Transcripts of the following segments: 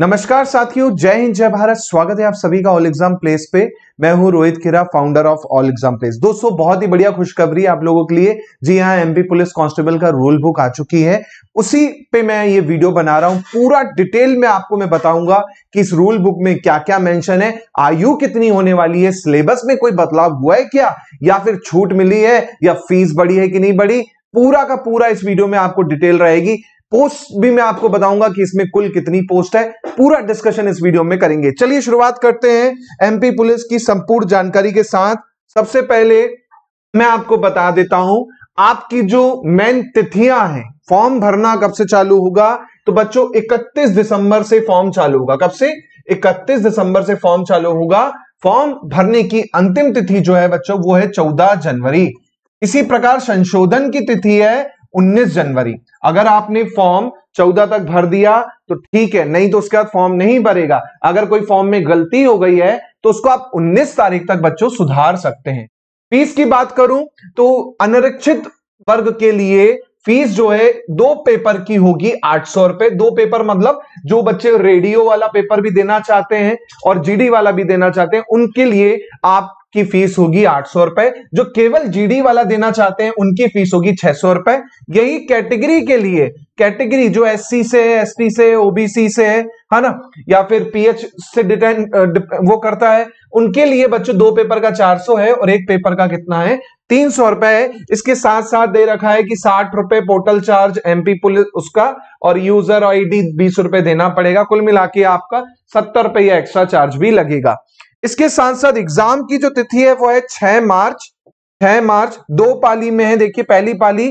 नमस्कार साथियों जय हिंद जय भारत स्वागत है आप सभी का ऑल एग्जाम प्लेस पे मैं हूं Rohit Khera founder of All Exam Place दोस्तों बहुत ही बढ़िया खुशखबरी आप लोगों के लिए जी हां एमपी पुलिस कांस्टेबल का रूल बुक आ चुकी है उसी पे मैं ये वीडियो बना रहा हूं पूरा डिटेल में आपको मैं बताऊंगा कि इस रूल बुक में क्या क्या मेंशन है आयु कितनी होने वाली है सिलेबस में कोई बदलाव हुआ है क्या या फिर छूट मिली है या फीस बढ़ी है कि नहीं बढ़ी पूरा का पूरा इस वीडियो में आपको डिटेल रहेगी पोस्ट भी मैं आपको बताऊंगा कि इसमें कुल कितनी पोस्ट है पूरा डिस्कशन इस वीडियो में करेंगे चलिए शुरुआत करते हैं एमपी पुलिस की संपूर्ण जानकारी के साथ सबसे पहले मैं आपको बता देता हूं आपकी जो मेन तिथियां हैं फॉर्म भरना कब से चालू होगा तो बच्चों 31 दिसंबर से फॉर्म चालू होगा कब से 31 दिसंबर से फॉर्म चालू होगा फॉर्म भरने की अंतिम तिथि जो है बच्चों वो है 14 जनवरी इसी प्रकार संशोधन की तिथि है 19 जनवरी अगर आपने फॉर्म 14 तक भर दिया तो ठीक है नहीं तो उसके बाद फॉर्म नहीं भरेगा अगर कोई फॉर्म में गलती हो गई है तो उसको आप 19 तारीख तक बच्चों सुधार सकते हैं फीस की बात करूं तो अनरक्षित वर्ग के लिए फीस जो है दो पेपर की होगी आठ सौ रुपए दो पेपर मतलब जो बच्चे रेडियो वाला पेपर भी देना चाहते हैं और जीडी वाला भी देना चाहते हैं उनके लिए आप की फीस होगी आठ सौ रुपए जो केवल जीडी वाला देना चाहते हैं उनकी फीस होगी छह सौ रुपए यही कैटेगरी के लिए कैटेगरी जो एससी से है एसटी से ओबीसी से है है ना या फिर पीएच से डिटेन वो करता है उनके लिए बच्चों दो पेपर का चार सौ है और एक पेपर का कितना है तीन सौ रुपए है इसके साथ साथ दे रखा है कि साठ रुपए पोर्टल चार्ज एमपी पुलिस उसका और यूजर आईडी बीस रुपए देना पड़ेगा कुल मिला के आपका सत्तर रुपये एक्स्ट्रा चार्ज भी लगेगा इसके साथ साथ एग्जाम की जो तिथि है वो है छह मार्च छह मार्च दो पाली में है देखिए पहली पाली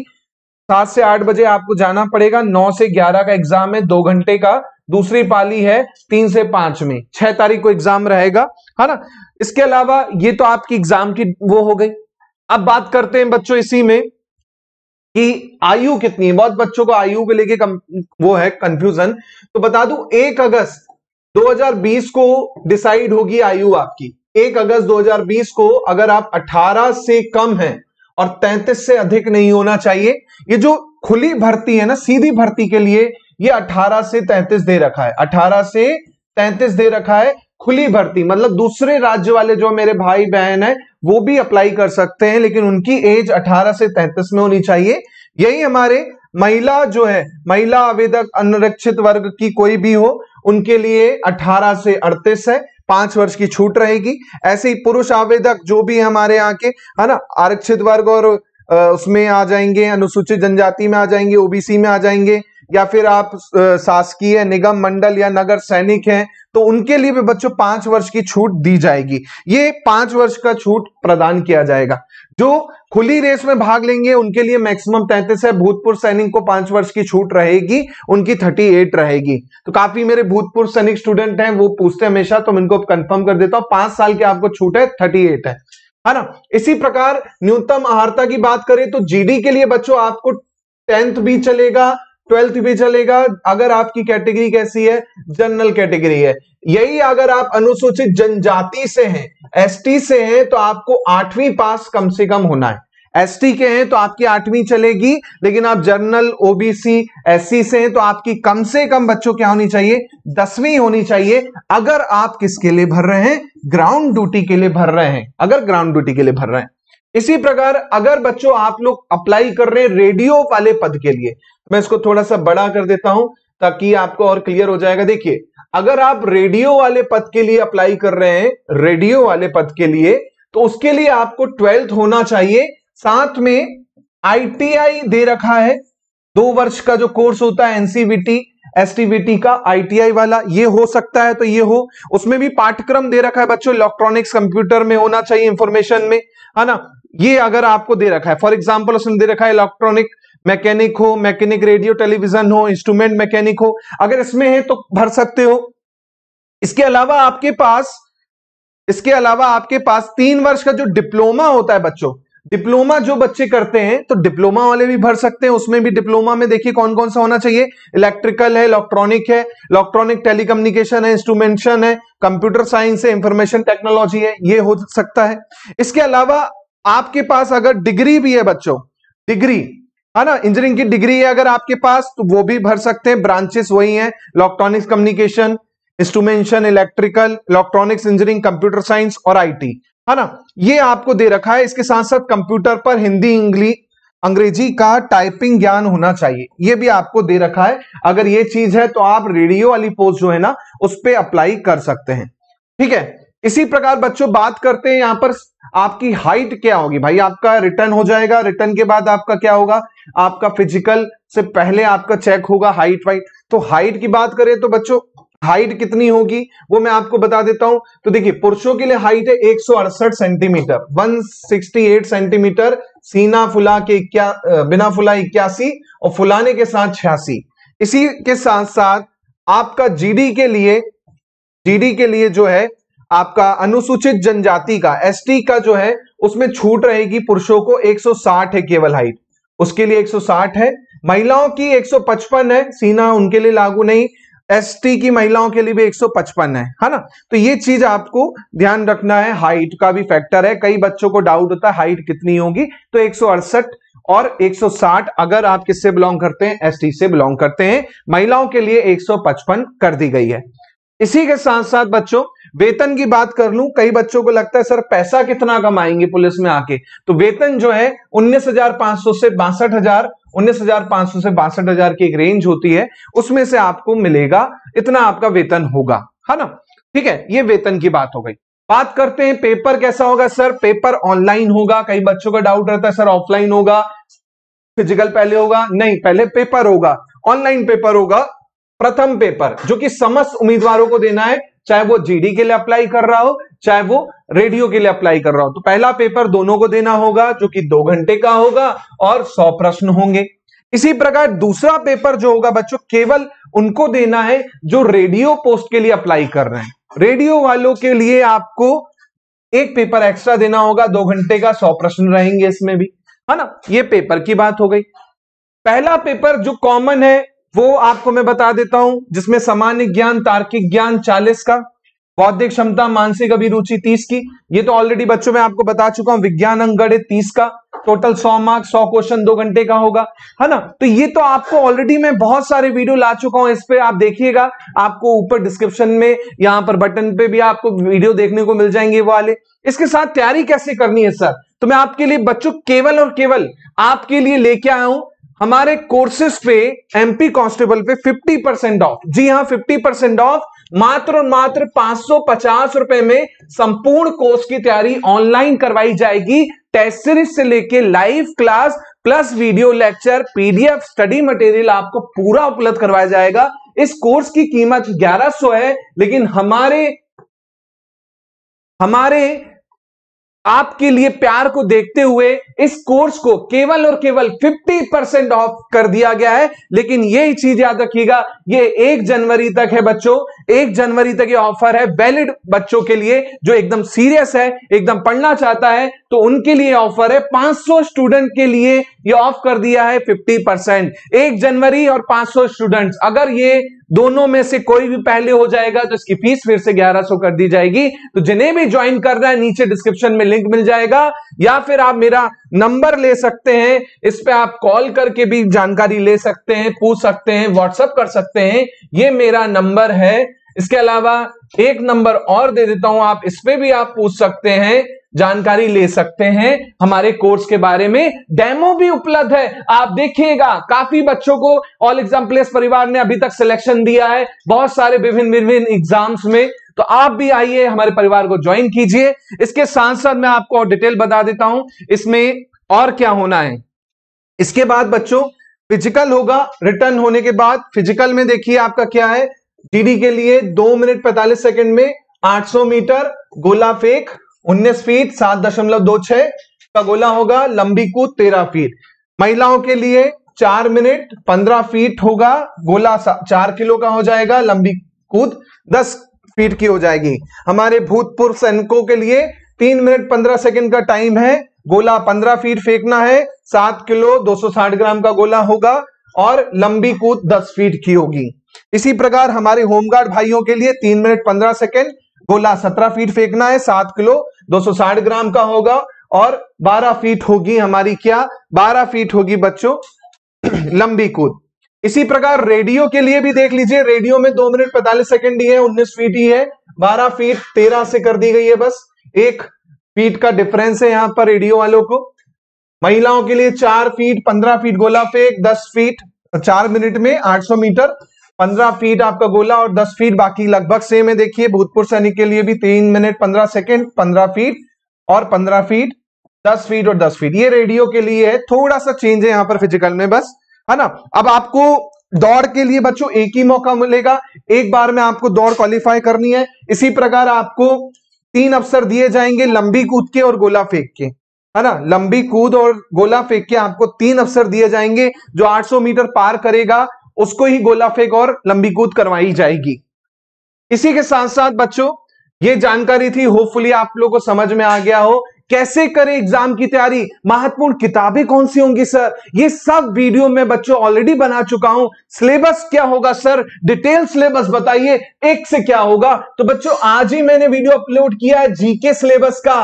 सात से आठ बजे आपको जाना पड़ेगा नौ से ग्यारह का एग्जाम है दो घंटे का दूसरी पाली है तीन से पांच में छह तारीख को एग्जाम रहेगा है हाँ ना इसके अलावा ये तो आपकी एग्जाम की वो हो गई अब बात करते हैं बच्चों इसी में कि आयु कितनी है बहुत बच्चों को आयु को लेके वो है कंफ्यूजन तो बता दू एक अगस्त 2020 को डिसाइड होगी आयु आपकी एक अगस्त 2020 को अगर आप 18 से कम हैं और 33 से अधिक नहीं होना चाहिए ये जो खुली भर्ती है ना सीधी भर्ती के लिए ये 18 से 33 दे रखा है 18 से 33 दे रखा है खुली भर्ती मतलब दूसरे राज्य वाले जो मेरे भाई बहन है वो भी अप्लाई कर सकते हैं लेकिन उनकी एज 18 से 33 में होनी चाहिए यही हमारे महिला जो है महिला आवेदक अनुरक्षित वर्ग की कोई भी हो उनके लिए 18 से 38 है पांच वर्ष की छूट रहेगी ऐसे ही पुरुष आवेदक जो भी हमारे यहाँ के है ना आरक्षित वर्ग और उसमें आ जाएंगे अनुसूचित जनजाति में आ जाएंगे ओबीसी में आ जाएंगे या फिर आप शासकीय निगम मंडल या नगर सैनिक हैं तो उनके लिए भी बच्चों पांच वर्ष की छूट दी जाएगी ये पांच वर्ष का छूट प्रदान किया जाएगा जो खुली रेस में भाग लेंगे उनके लिए मैक्सिमम तैंतीस है भूतपूर्व सैनिक को पांच वर्ष की छूट रहेगी उनकी थर्टी एट रहेगी तो काफी मेरे भूतपूर्व सैनिक स्टूडेंट हैं वो पूछते हैं हमेशा तो मैं इनको कंफर्म कर देता हूं पांच साल की आपको छूट है थर्टी एट है है ना इसी प्रकार न्यूनतम आहारता की बात करें तो जीडी के लिए बच्चों आपको टेंथ भी चलेगा ट्वेल्थ भी चलेगा अगर आपकी कैटेगरी कैसी है जनरल कैटेगरी है यही अगर आप अनुसूचित जनजाति से हैं एसटी से हैं तो आपको आठवीं पास कम से कम होना है एसटी के हैं तो आपकी आठवीं चलेगी लेकिन आप जनरल ओबीसी एससी से हैं तो आपकी कम से कम बच्चों क्या होनी चाहिए दसवीं होनी चाहिए अगर आप किसके लिए भर रहे हैं ग्राउंड ड्यूटी के लिए भर रहे हैं अगर ग्राउंड ड्यूटी के लिए भर रहे हैं इसी प्रकार अगर बच्चों आप लोग अप्लाई कर रहे हैं रेडियो वाले पद के लिए मैं इसको थोड़ा सा बड़ा कर देता हूं ताकि आपको और क्लियर हो जाएगा देखिए अगर आप रेडियो वाले पद के लिए अप्लाई कर रहे हैं रेडियो वाले पद के लिए तो उसके लिए आपको ट्वेल्थ होना चाहिए साथ में आईटीआई दे रखा है दो वर्ष का जो कोर्स होता है एनसीबीटी एसटीबीटी e e का आईटीआई वाला ये हो सकता है तो ये हो उसमें भी पाठ्यक्रम दे रखा है बच्चों इलेक्ट्रॉनिक्स कंप्यूटर में होना चाहिए इंफॉर्मेशन में है ना ये अगर आपको दे रखा है फॉर एग्जाम्पल उसने दे रखा है इलेक्ट्रॉनिक मैकेनिक हो मैकेनिक रेडियो टेलीविजन हो इंस्ट्रूमेंट मैकेनिक हो अगर इसमें है तो भर सकते हो इसके अलावा आपके पास इसके अलावा आपके पास तीन वर्ष का जो डिप्लोमा होता है बच्चों डिप्लोमा जो बच्चे करते हैं तो डिप्लोमा वाले भी भर सकते हैं उसमें भी डिप्लोमा में देखिए कौन कौन सा होना चाहिए इलेक्ट्रिकल है इलेक्ट्रॉनिक है इलेक्ट्रॉनिक टेलीकम्युनिकेशन है इंस्ट्रूमेंटेशन है कंप्यूटर साइंस है इंफॉर्मेशन टेक्नोलॉजी है ये हो सकता है इसके अलावा आपके पास अगर डिग्री भी है बच्चों डिग्री है ना इंजीनियरिंग की डिग्री है अगर आपके पास तो वो भी भर सकते हैं ब्रांचेस वही है electronics communication instrumentation electrical electronics engineering computer science और आईटी है ना ये आपको दे रखा है इसके साथ साथ कंप्यूटर पर हिंदी इंग्लिश अंग्रेजी का टाइपिंग ज्ञान होना चाहिए ये भी आपको दे रखा है अगर ये चीज है तो आप रेडियो वाली पोस्ट जो है ना उस पर अप्लाई कर सकते हैं ठीक है इसी प्रकार बच्चों बात करते हैं यहां पर आपकी हाइट क्या होगी भाई आपका रिटर्न हो जाएगा रिटर्न के बाद आपका क्या होगा आपका फिजिकल से पहले आपका चेक होगा हाइट वाइट तो हाइट की बात करें तो बच्चों हाइट कितनी होगी वो मैं आपको बता देता हूं तो देखिए पुरुषों के लिए हाइट है एक सेंटीमीटर 168 सेंटीमीटर सीना फुला के क्या बिना फुला इक्यासी और फुलाने के साथ छियासी इसी के साथ साथ आपका जीडी के लिए जीडी के लिए जो है आपका अनुसूचित जनजाति का एसटी का जो है उसमें छूट रहेगी पुरुषों को 160 है केवल हाइट उसके लिए 160 है महिलाओं की 155 है सीना उनके लिए लागू नहीं एसटी की महिलाओं के लिए भी 155 है है ना तो ये चीज आपको ध्यान रखना है हाइट का भी फैक्टर है कई बच्चों को डाउट होता है हाइट कितनी होगी तो एक और 160 अगर आप किससे बिलोंग करते हैं एसटी से बिलोंग करते हैं महिलाओं के लिए 155 कर दी गई है इसी के साथ साथ बच्चों वेतन की बात कर लूं कई बच्चों को लगता है सर पैसा कितना कमाएंगे पुलिस में आके तो वेतन जो है सौ से बासठ हजार उन्नीस से बासठ हजार की एक रेंज होती है उसमें से आपको मिलेगा इतना आपका वेतन होगा है ना ठीक है ये वेतन की बात हो गई बात करते हैं पेपर कैसा होगा सर पेपर ऑनलाइन होगा कई बच्चों का डाउट रहता है सर ऑफलाइन होगा फिजिकल पहले होगा नहीं पहले पेपर होगा ऑनलाइन पेपर होगा प्रथम पेपर जो कि समस्त उम्मीदवारों को देना है चाहे वो जीडी के लिए अप्लाई कर रहा हो चाहे वो रेडियो के लिए अप्लाई कर रहा हो तो पहला पेपर दोनों को देना होगा जो कि दो घंटे का होगा और सौ प्रश्न होंगे इसी प्रकार दूसरा पेपर जो होगा बच्चों केवल उनको देना है जो रेडियो पोस्ट के लिए अप्लाई कर रहे हैं रेडियो वालों के लिए आपको एक पेपर एक्स्ट्रा देना होगा दो घंटे का सौ प्रश्न रहेंगे इसमें भी है ना ये पेपर की बात हो गई पहला पेपर जो कॉमन है वो आपको मैं बता देता हूं जिसमें सामान्य ज्ञान तार्किक ज्ञान चालीस का बौद्धिक क्षमता मानसिक अभिरुचि तीस की ये तो ऑलरेडी बच्चों में आपको बता चुका हूं विज्ञान अंगड़े तीस का टोटल सौ मार्क्स सौ क्वेश्चन दो घंटे का होगा है ना तो ये तो आपको ऑलरेडी मैं बहुत सारे वीडियो ला चुका हूं इस पर आप देखिएगा आपको ऊपर डिस्क्रिप्शन में यहां पर बटन पे भी आपको वीडियो देखने को मिल जाएंगे वो वाले इसके साथ तैयारी कैसे करनी है सर तो मैं आपके लिए बच्चों केवल और केवल आपके लिए लेके आया हूं हमारे कोर्सेस पे एमपी कांस्टेबल पे 50 परसेंट ऑफ जी हाँ 50 परसेंट ऑफ मात्र और मात्र पांच सौ पचास रुपए में संपूर्ण कोर्स की तैयारी ऑनलाइन करवाई जाएगी टेस्ट सीरीज से लेके live class plus video lecture PDF study material आपको पूरा उपलब्ध करवाया जाएगा इस कोर्स की कीमत 1100 है लेकिन हमारे हमारे आपके लिए प्यार को देखते हुए इस कोर्स को केवल और केवल 50 परसेंट ऑफ कर दिया गया है लेकिन ये चीज याद रखिएगा ये एक जनवरी तक है बच्चों एक जनवरी तक ये ऑफर है वैलिड बच्चों के लिए जो एकदम सीरियस है एकदम पढ़ना चाहता है तो उनके लिए ऑफर है 500 स्टूडेंट के लिए ये ऑफ कर दिया है 50 परसेंट एक जनवरी और 500 स्टूडेंट्स अगर ये दोनों में से कोई भी पहले हो जाएगा तो इसकी फीस फिर से 1100 कर दी जाएगी तो जिन्हें भी ज्वाइन कर रहा है नीचे डिस्क्रिप्शन में लिंक मिल जाएगा या फिर आप मेरा नंबर ले सकते हैं इस पर आप कॉल करके भी जानकारी ले सकते हैं पूछ सकते हैं व्हाट्सअप कर सकते हैं ये मेरा नंबर है इसके अलावा एक नंबर और दे देता हूं आप इस पर भी आप पूछ सकते हैं जानकारी ले सकते हैं हमारे कोर्स के बारे में डेमो भी उपलब्ध है आप देखिएगा काफी बच्चों को ऑल एग्जाम प्लेस परिवार ने अभी तक सिलेक्शन दिया है बहुत सारे विभिन्न विभिन्न एग्जाम्स में तो आप भी आइए हमारे परिवार को ज्वाइन कीजिए इसके साथ साथ मैं आपको और डिटेल बता देता हूं इसमें और क्या होना है इसके बाद बच्चों फिजिकल होगा रिटर्न होने के बाद फिजिकल में देखिए आपका क्या है डीडी के लिए दो मिनट पैंतालीस सेकंड में 800 मीटर गोला फेंक 19 फीट सात दशमलव दो छह का गोला होगा लंबी कूद 13 फीट महिलाओं के लिए चार मिनट 15 फीट होगा गोला चार किलो का हो जाएगा लंबी कूद 10 फीट की हो जाएगी हमारे भूतपूर्व सैनिकों के लिए तीन मिनट पंद्रह सेकंड का टाइम है गोला पंद्रह फीट फेंकना है सात किलो दो सौ साठ ग्राम का गोला होगा और लंबी कूद दस फीट की होगी इसी प्रकार हमारे होमगार्ड भाइयों के लिए तीन मिनट पंद्रह सेकेंड गोला सत्रह फीट फेंकना है सात किलो दो सौ साठ ग्राम का होगा और बारह फीट होगी हमारी क्या बारह फीट होगी बच्चों लंबी कूद इसी प्रकार रेडियो के लिए भी देख लीजिए रेडियो में दो मिनट पैंतालीस सेकंड ही है उन्नीस फीट ही है बारह फीट तेरह से कर दी गई है बस एक फीट का डिफरेंस है यहां पर रेडियो वालों को महिलाओं के लिए चार फीट पंद्रह फीट गोला फेंक दस फीट चार मिनट में आठ सौ मीटर पंद्रह फीट आपका गोला और दस फीट बाकी लगभग सेम है देखिए भूतपुर सैनिक के लिए भी तीन मिनट पंद्रह सेकेंड पंद्रह फीट और पंद्रह फीट दस फीट और दस फीट ये रेडियो के लिए है थोड़ा सा चेंज है यहाँ पर फिजिकल में बस है ना अब आपको दौड़ के लिए बच्चों एक ही मौका मिलेगा एक बार में आपको दौड़ क्वालिफाई करनी है इसी प्रकार आपको तीन अवसर दिए जाएंगे लंबी कूद के और गोला फेंक के है ना लंबी कूद और गोला फेंक के आपको तीन अवसर दिए जाएंगे जो 800 मीटर पार करेगा उसको ही गोला फेंक और लंबी कूद करवाई जाएगी इसी के साथ साथ बच्चों ये जानकारी थी होपफुली आप लोगों को समझ में आ गया हो कैसे करें एग्जाम की तैयारी महत्वपूर्ण किताबें कौन सी होंगी सर ये सब वीडियो में बच्चों ऑलरेडी बना चुका हूं सिलेबस क्या होगा सर डिटेल सिलेबस बताइए एक से क्या होगा तो बच्चों आज ही मैंने वीडियो अपलोड किया है जीके सिलेबस का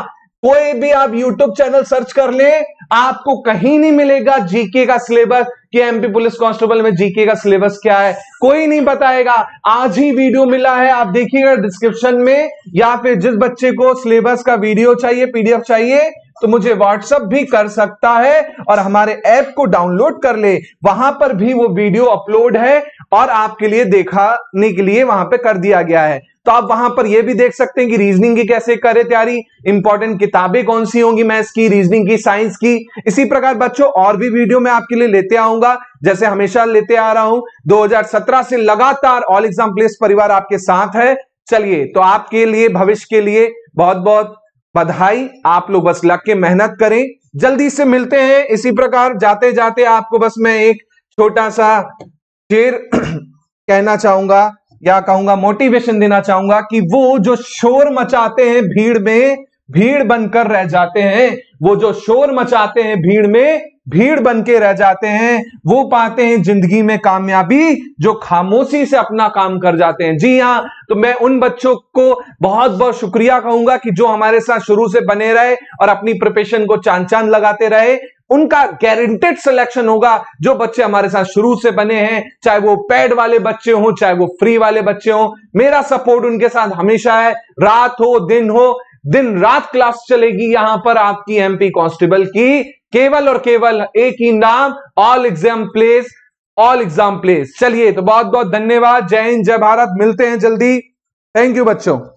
कोई भी आप यूट्यूब चैनल सर्च कर ले आपको कहीं नहीं मिलेगा जीके का सिलेबस कि एमपी पुलिस कांस्टेबल में जीके का सिलेबस क्या है कोई नहीं बताएगा आज ही वीडियो मिला है आप देखिएगा डिस्क्रिप्शन में या फिर जिस बच्चे को सिलेबस का वीडियो चाहिए पीडीएफ चाहिए तो मुझे व्हाट्सअप भी कर सकता है और हमारे ऐप को डाउनलोड कर ले वहां पर भी वो वीडियो अपलोड है और आपके लिए देखाने के लिए वहां पर कर दिया गया है तो आप वहां पर यह भी देख सकते हैं कि रीजनिंग की कैसे करें तैयारी इंपॉर्टेंट किताबें कौन सी होंगी मैथ्स की रीजनिंग की साइंस की इसी प्रकार बच्चों और भी वीडियो मैं आपके लिए लेते आऊंगा जैसे हमेशा लेते आ रहा हूं 2017 से लगातार ऑल एग्जाम प्लेस परिवार आपके साथ है चलिए तो आपके लिए भविष्य के लिए बहुत बहुत बधाई आप लोग बस लग के मेहनत करें जल्दी से मिलते हैं इसी प्रकार जाते जाते आपको बस मैं एक छोटा सा शेर कहना चाहूंगा या कहूंगा मोटिवेशन देना चाहूंगा कि वो जो शोर मचाते हैं भीड़ में भीड़ बनकर रह जाते हैं वो जो शोर मचाते हैं भीड़ में भीड़ बन के रह जाते हैं वो पाते हैं जिंदगी में कामयाबी जो खामोशी से अपना काम कर जाते हैं जी हाँ तो मैं उन बच्चों को बहुत बहुत शुक्रिया कहूंगा कि जो हमारे साथ शुरू से बने रहे और अपनी प्रिपेशन को चांद चांद लगाते रहे उनका गारंटेड सिलेक्शन होगा जो बच्चे हमारे साथ शुरू से बने हैं चाहे वो पैड वाले बच्चे हों चाहे वो फ्री वाले बच्चे हों मेरा सपोर्ट उनके साथ हमेशा है रात हो दिन हो दिन रात क्लास चलेगी यहां पर आपकी एमपी कांस्टेबल की केवल और केवल एक ही नाम All Exam Place All Exam Place चलिए तो बहुत बहुत धन्यवाद जय हिंद जय भारत मिलते हैं जल्दी थैंक यू बच्चों